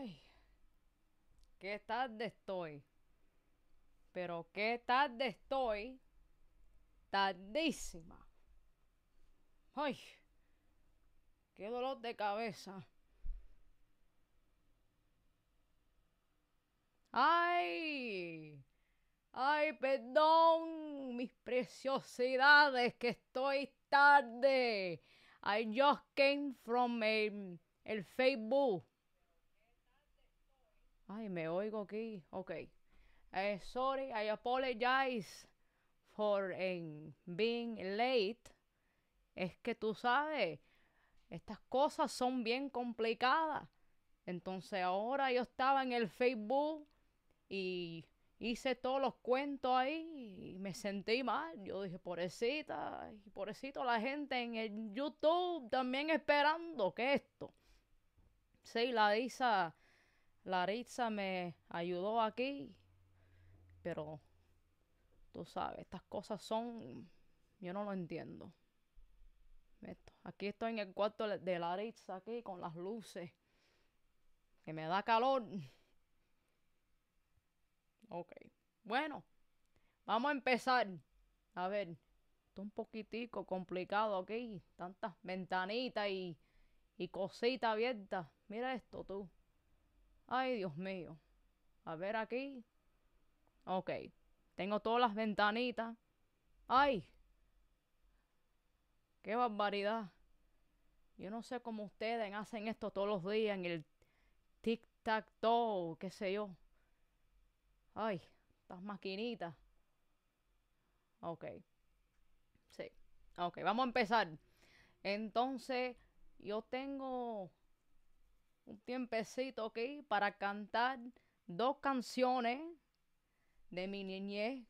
Ay, qué tarde estoy. Pero qué tarde estoy. Tardísima. Ay, qué dolor de cabeza. Ay, ay, perdón, mis preciosidades, que estoy tarde. I just came from el Facebook. Ay, me oigo aquí. Ok. Eh, sorry, I apologize for em, being late. Es que tú sabes, estas cosas son bien complicadas. Entonces ahora yo estaba en el Facebook y hice todos los cuentos ahí y me sentí mal. Yo dije, pobrecita, y pobrecito la gente en el YouTube también esperando que esto. Sí, la Isa Laritza me ayudó aquí, pero tú sabes, estas cosas son, yo no lo entiendo. aquí estoy en el cuarto de Laritza, aquí con las luces, que me da calor. Ok, bueno, vamos a empezar. A ver, está un poquitico complicado aquí, tantas ventanitas y, y cositas abiertas. Mira esto tú. Ay, Dios mío. A ver aquí. Ok. Tengo todas las ventanitas. ¡Ay! ¡Qué barbaridad! Yo no sé cómo ustedes hacen esto todos los días en el tic-tac-toe, qué sé yo. ¡Ay! Estas maquinitas. Ok. Sí. Ok, vamos a empezar. Entonces, yo tengo un tiempecito, aquí Para cantar dos canciones de mi niñez.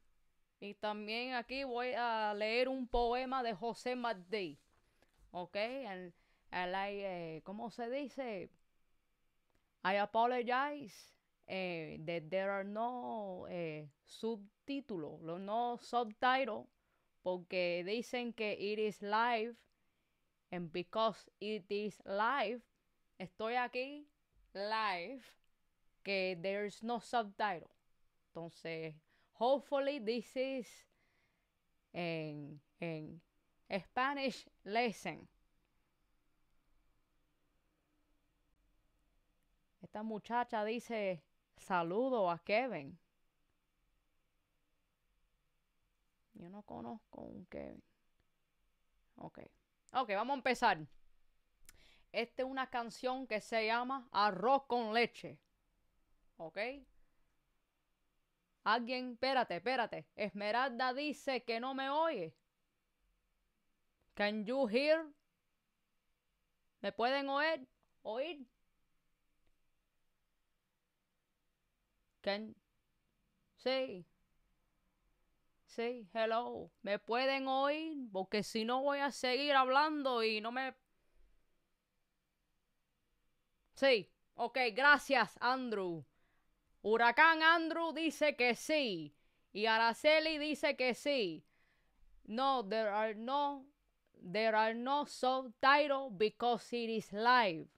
Y también aquí voy a leer un poema de José Martí. ¿Ok? ¿Cómo se dice? I apologize. that eh, there are no eh, subtítulos, no subtitle. porque dicen que it is live. And because it is live, Estoy aquí live, que there's no subtitle. Entonces, hopefully this is en, en Spanish lesson. Esta muchacha dice, saludo a Kevin. Yo no conozco a Kevin. Ok. Ok, vamos a empezar. Esta es una canción que se llama Arroz con leche. ¿Ok? Alguien, espérate, espérate. Esmeralda dice que no me oye. Can you hear? ¿Me pueden oír? ¿Oír? Can... Sí. Sí, hello. ¿Me pueden oír? Porque si no voy a seguir hablando y no me Sí. Ok, gracias, Andrew. Huracán Andrew dice que sí. Y Araceli dice que sí. No, there are no there are no subtitles because it is live.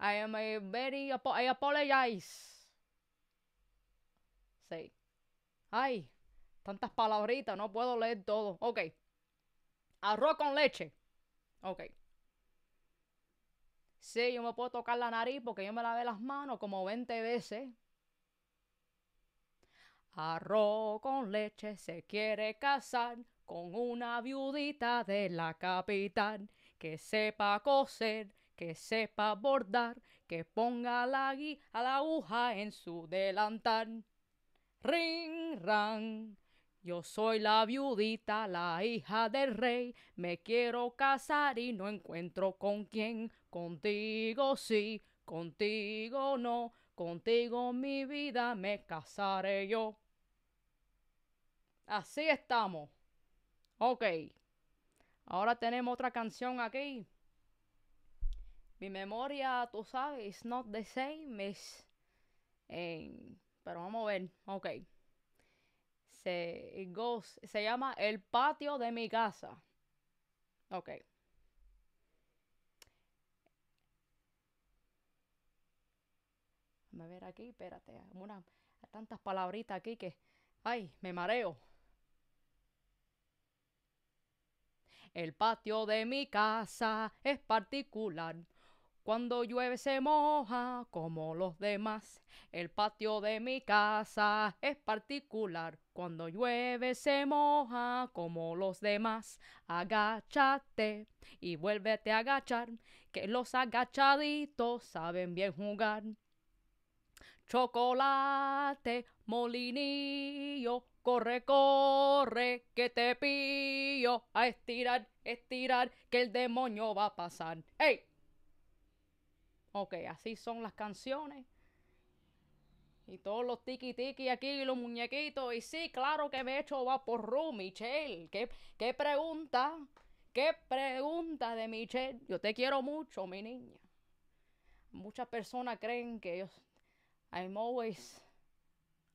I am very I apologize. Sí. Ay, tantas palabritas, no puedo leer todo. Ok. Arroz con leche. Ok. Sí, yo me puedo tocar la nariz porque yo me lavé las manos como 20 veces. Arroz con leche se quiere casar con una viudita de la capital que sepa coser, que sepa bordar, que ponga la la aguja en su delantal. Ring, rang. Yo soy la viudita, la hija del rey, me quiero casar y no encuentro con quién, Contigo sí, contigo no, contigo mi vida me casaré yo. Así estamos. Ok. Ahora tenemos otra canción aquí. Mi memoria, tú sabes, no not the same. pero vamos a ver. Ok. Se, se llama El patio de mi casa. Ok. me ver aquí, espérate, hay tantas palabritas aquí que, ay, me mareo. El patio de mi casa es particular. Cuando llueve se moja como los demás. El patio de mi casa es particular. Cuando llueve se moja como los demás. Agáchate y vuélvete a agachar, que los agachaditos saben bien jugar. Chocolate, molinillo, corre, corre, que te pillo. A estirar, estirar, que el demonio va a pasar. ¡Ey! Ok, así son las canciones. Y todos los tiki tiki aquí, los muñequitos. Y sí, claro que me va por rum, Michelle. ¿Qué, ¿Qué pregunta? ¿Qué pregunta de Michelle? Yo te quiero mucho, mi niña. Muchas personas creen que ellos I'm always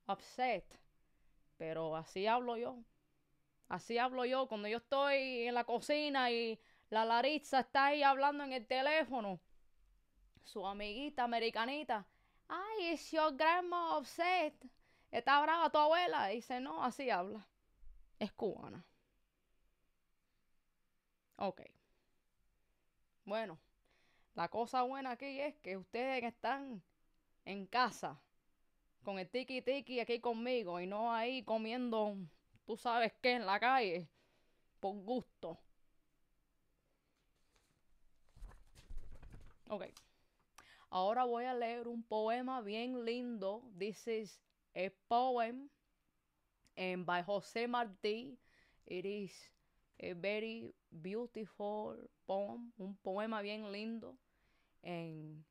upset. Pero así hablo yo. Así hablo yo cuando yo estoy en la cocina y la Laritza está ahí hablando en el teléfono. Su amiguita americanita. Ay, is your grandma upset? ¿Está brava tu abuela? dice, no, así habla. Es cubana. Ok. Bueno, la cosa buena aquí es que ustedes están en casa, con el tiki tiki aquí conmigo y no ahí comiendo, tú sabes qué, en la calle, por gusto. Ok, ahora voy a leer un poema bien lindo. This is a poem and by José Martí. It is a very beautiful poem, un poema bien lindo. En...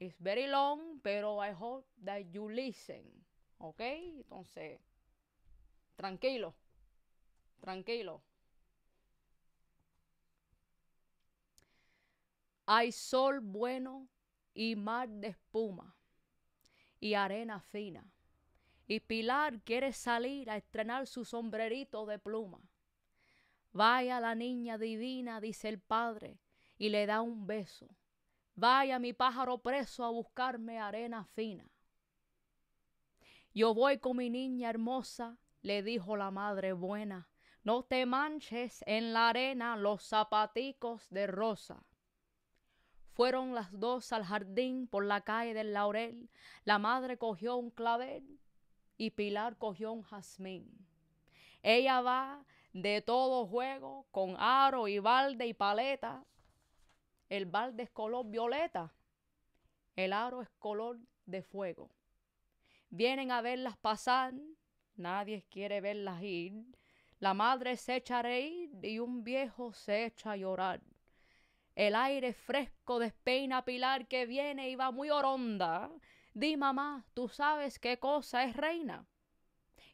It's very long, pero I hope that you listen. ¿Ok? Entonces, tranquilo. Tranquilo. Hay sol bueno y mar de espuma y arena fina. Y Pilar quiere salir a estrenar su sombrerito de pluma. Vaya la niña divina, dice el padre, y le da un beso. Vaya mi pájaro preso a buscarme arena fina. Yo voy con mi niña hermosa, le dijo la madre buena. No te manches en la arena los zapaticos de rosa. Fueron las dos al jardín por la calle del laurel. La madre cogió un clavel y Pilar cogió un jazmín. Ella va de todo juego con aro y balde y paleta el balde es color violeta. El aro es color de fuego. Vienen a verlas pasar. Nadie quiere verlas ir. La madre se echa a reír y un viejo se echa a llorar. El aire fresco despeina a Pilar que viene y va muy oronda. Di mamá, ¿tú sabes qué cosa es reina?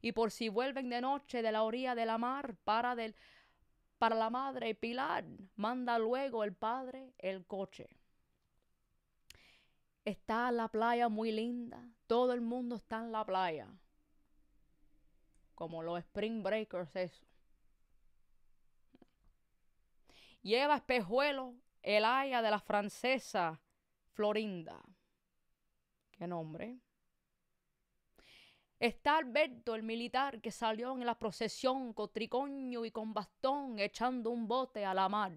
Y por si vuelven de noche de la orilla de la mar, para del para la madre Pilar. Manda luego el padre el coche. Está la playa muy linda. Todo el mundo está en la playa. Como los Spring Breakers, eso. Lleva espejuelo el aya de la francesa Florinda. Qué nombre. Está Alberto, el militar, que salió en la procesión con tricoño y con bastón, echando un bote a la mar.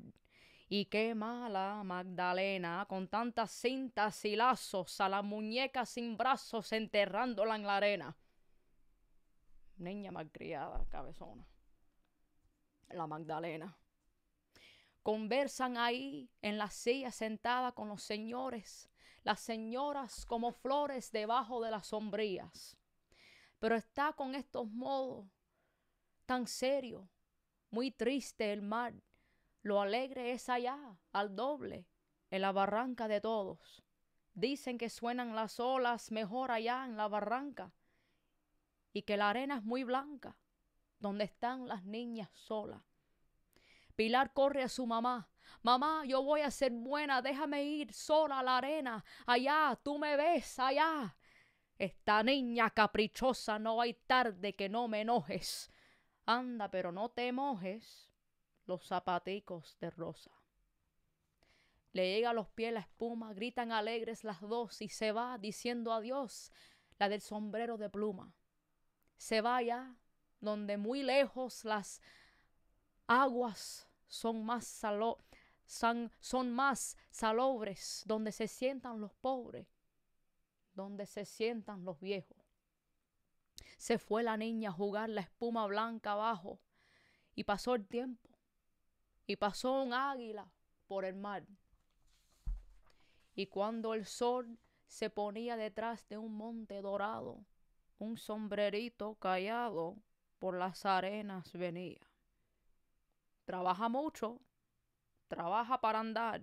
Y qué mala Magdalena, con tantas cintas y lazos, a la muñeca sin brazos, enterrándola en la arena. Niña malcriada, cabezona. La Magdalena. Conversan ahí en la silla sentada con los señores, las señoras como flores debajo de las sombrías pero está con estos modos tan serio, Muy triste el mar, lo alegre es allá, al doble, en la barranca de todos. Dicen que suenan las olas mejor allá en la barranca y que la arena es muy blanca, donde están las niñas solas. Pilar corre a su mamá. Mamá, yo voy a ser buena, déjame ir sola a la arena. Allá, tú me ves, allá. Esta niña caprichosa no hay tarde que no me enojes. Anda, pero no te mojes los zapaticos de rosa. Le llega a los pies la espuma, gritan alegres las dos y se va diciendo adiós la del sombrero de pluma. Se vaya donde muy lejos las aguas son más, salo, son más salobres, donde se sientan los pobres donde se sientan los viejos. Se fue la niña a jugar la espuma blanca abajo y pasó el tiempo y pasó un águila por el mar. Y cuando el sol se ponía detrás de un monte dorado, un sombrerito callado por las arenas venía. Trabaja mucho, trabaja para andar.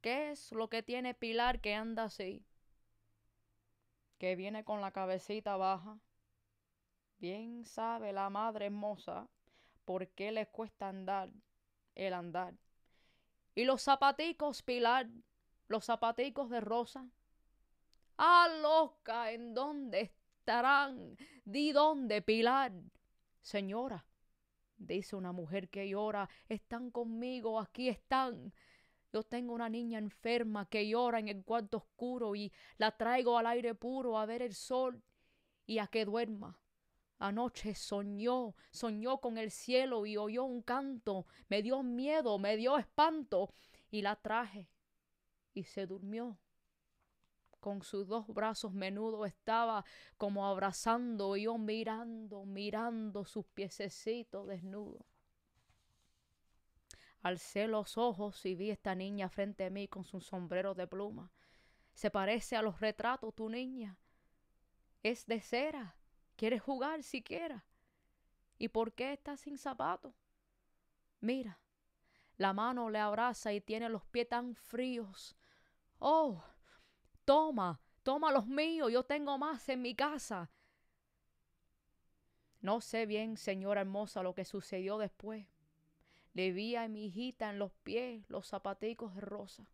¿Qué es lo que tiene Pilar que anda así? que viene con la cabecita baja. Bien sabe la madre hermosa por qué le cuesta andar el andar. Y los zapaticos, Pilar, los zapaticos de rosa. Ah, loca, ¿en dónde estarán? Di dónde, Pilar. Señora, dice una mujer que llora, están conmigo, aquí están. Yo tengo una niña enferma que llora en el cuarto oscuro y la traigo al aire puro a ver el sol y a que duerma. Anoche soñó, soñó con el cielo y oyó un canto, me dio miedo, me dio espanto y la traje y se durmió. Con sus dos brazos menudo estaba como abrazando y yo mirando, mirando sus piececitos desnudos. Alcé los ojos y vi esta niña frente a mí con su sombrero de pluma. Se parece a los retratos, tu niña. Es de cera. Quiere jugar siquiera? ¿Y por qué está sin zapato? Mira, la mano le abraza y tiene los pies tan fríos. Oh, toma, toma los míos, yo tengo más en mi casa. No sé bien, señora hermosa, lo que sucedió después, le vi a mi hijita en los pies los zapaticos de rosa.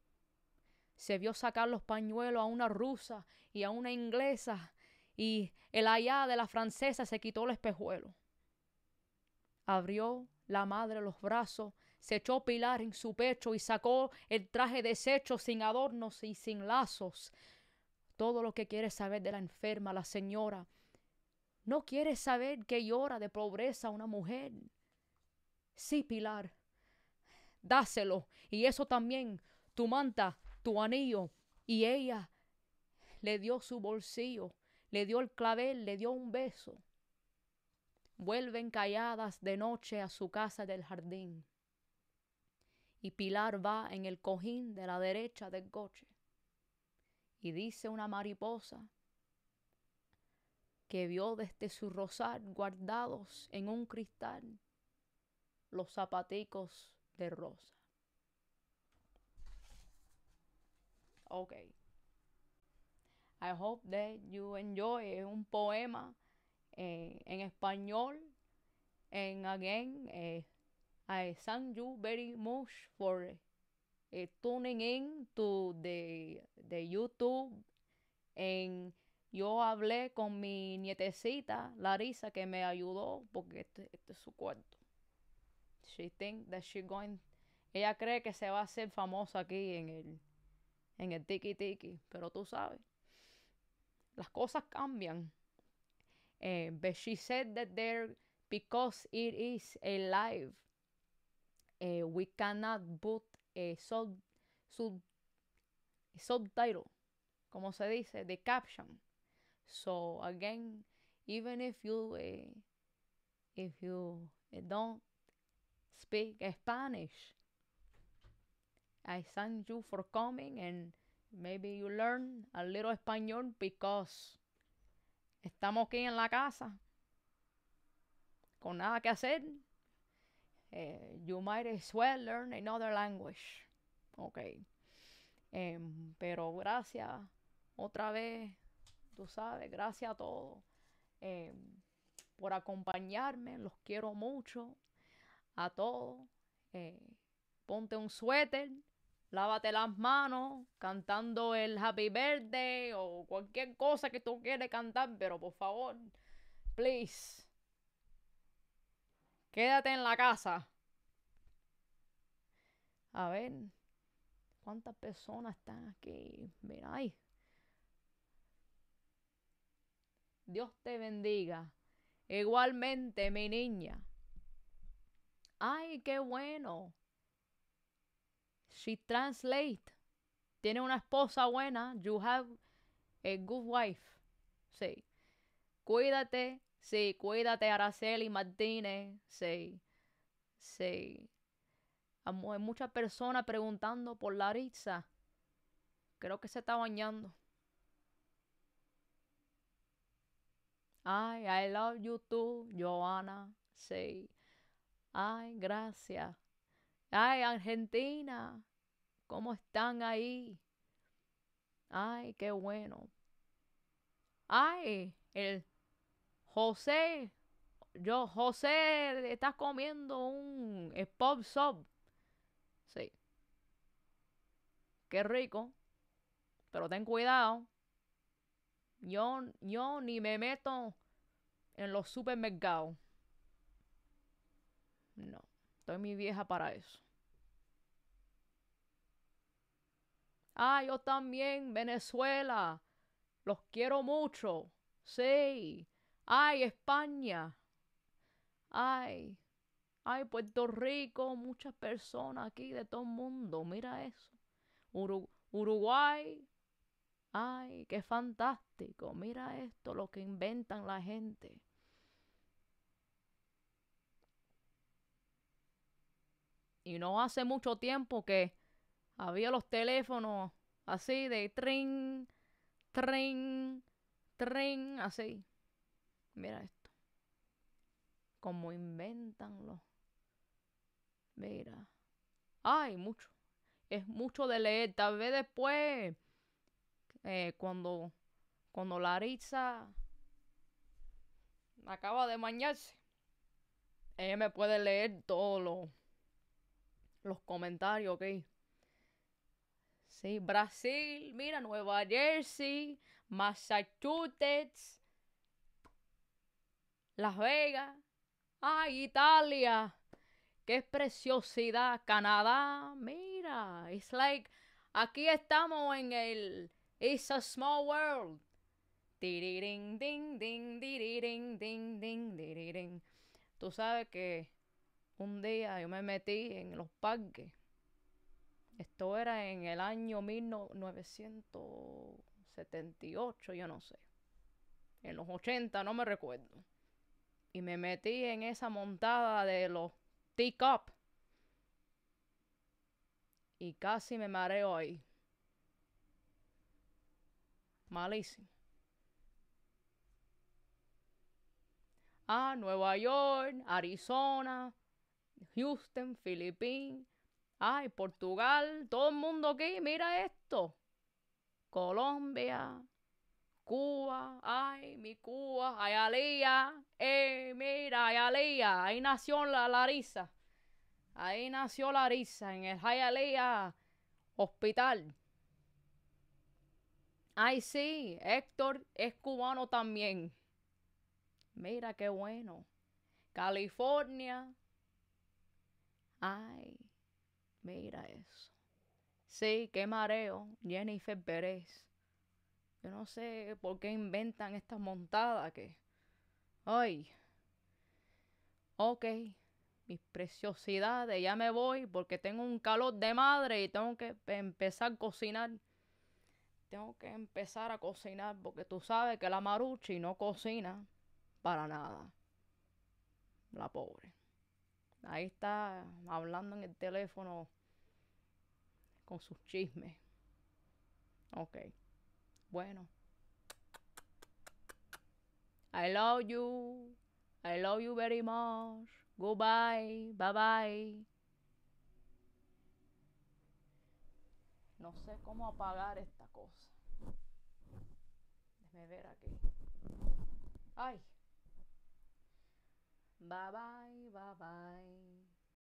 Se vio sacar los pañuelos a una rusa y a una inglesa, y el allá de la francesa se quitó el espejuelo. Abrió la madre los brazos, se echó pilar en su pecho y sacó el traje deshecho sin adornos y sin lazos. Todo lo que quiere saber de la enferma, la señora. No quiere saber que llora de pobreza una mujer Sí, Pilar. Dáselo. Y eso también, tu manta, tu anillo. Y ella le dio su bolsillo, le dio el clavel, le dio un beso. Vuelven calladas de noche a su casa del jardín. Y Pilar va en el cojín de la derecha del coche. Y dice una mariposa que vio desde su rosal guardados en un cristal los zapaticos de rosa. Okay. I hope that you enjoy. Es un poema eh, en español. And again, eh, I thank you very much for eh, tuning in to the, YouTube. And yo hablé con mi nietecita Larisa que me ayudó porque este, este es su cuarto she think that she going ella cree que se va a ser famosa aquí en el en el tiki tiki, pero tú sabes, las cosas cambian. Eh, but she said that there because it is a live, eh, we cannot put a sub, sub subtitle, como se dice, the caption. So again, even if you eh, if you eh, don't speak Spanish. I thank you for coming and maybe you learn a little español because estamos aquí en la casa con nada que hacer. Eh, you might as well learn another language. Ok. Em, pero gracias otra vez, tú sabes, gracias a todos em, por acompañarme. Los quiero mucho a todo. Eh, ponte un suéter, lávate las manos cantando el Happy Birthday o cualquier cosa que tú quieras cantar, pero por favor, please, quédate en la casa. A ver, ¿cuántas personas están aquí? Mira Dios te bendiga. Igualmente, mi niña. ¡Ay, qué bueno! She translate. Tiene una esposa buena. You have a good wife. Sí. Cuídate. Sí, cuídate, Araceli Martínez. Sí. Sí. Hay muchas personas preguntando por Larissa. Creo que se está bañando. Ay, I love you too, Johanna. Sí. Ay, gracias. Ay, Argentina, ¿cómo están ahí? Ay, qué bueno. Ay, el José, yo, José, estás comiendo un pop sub. Sí. Qué rico. Pero ten cuidado. Yo, yo ni me meto en los supermercados. No, estoy mi vieja para eso. Ay, ah, yo también, Venezuela. Los quiero mucho. Sí. Ay, España. Ay. Ay, Puerto Rico, muchas personas aquí de todo el mundo. Mira eso. Uruguay. Ay, qué fantástico. Mira esto, lo que inventan la gente. Y no hace mucho tiempo que había los teléfonos así de trin, trin, trin, así. Mira esto. Como inventanlo. Mira. Hay mucho. Es mucho de leer. Tal vez después, eh, cuando, cuando Larissa acaba de mañarse, ella me puede leer todo lo los comentarios, que Sí, Brasil, mira, Nueva Jersey, Massachusetts, Las Vegas, ay, Italia, qué preciosidad, Canadá, mira, it's like, aquí estamos en el It's a Small World. Ding, ding, ding, ding, Tú sabes que un día yo me metí en los parques. Esto era en el año 1978, yo no sé. En los 80, no me recuerdo. Y me metí en esa montada de los T-Cup. Y casi me mareo ahí. Malísimo. Ah, Nueva York, Arizona, Houston, Filipinas, ay, Portugal, todo el mundo aquí, mira esto. Colombia, Cuba, ay, mi Cuba, ay, eh, mira, ay, ahí nació la Larisa. Ahí nació Larisa, en el Jayalía Hospital. Ay, sí, Héctor es cubano también. Mira qué bueno. California, Ay, mira eso. Sí, qué mareo, Jennifer Pérez. Yo no sé por qué inventan estas montadas que... Ay. Ok, mis preciosidades, ya me voy porque tengo un calor de madre y tengo que empezar a cocinar. Tengo que empezar a cocinar porque tú sabes que la Maruchi no cocina para nada. La pobre. Ahí está hablando en el teléfono con sus chismes. Ok. Bueno. I love you. I love you very much. Goodbye. Bye bye. No sé cómo apagar esta cosa. Déjame ver aquí. Ay. Bye bye. Bye bye.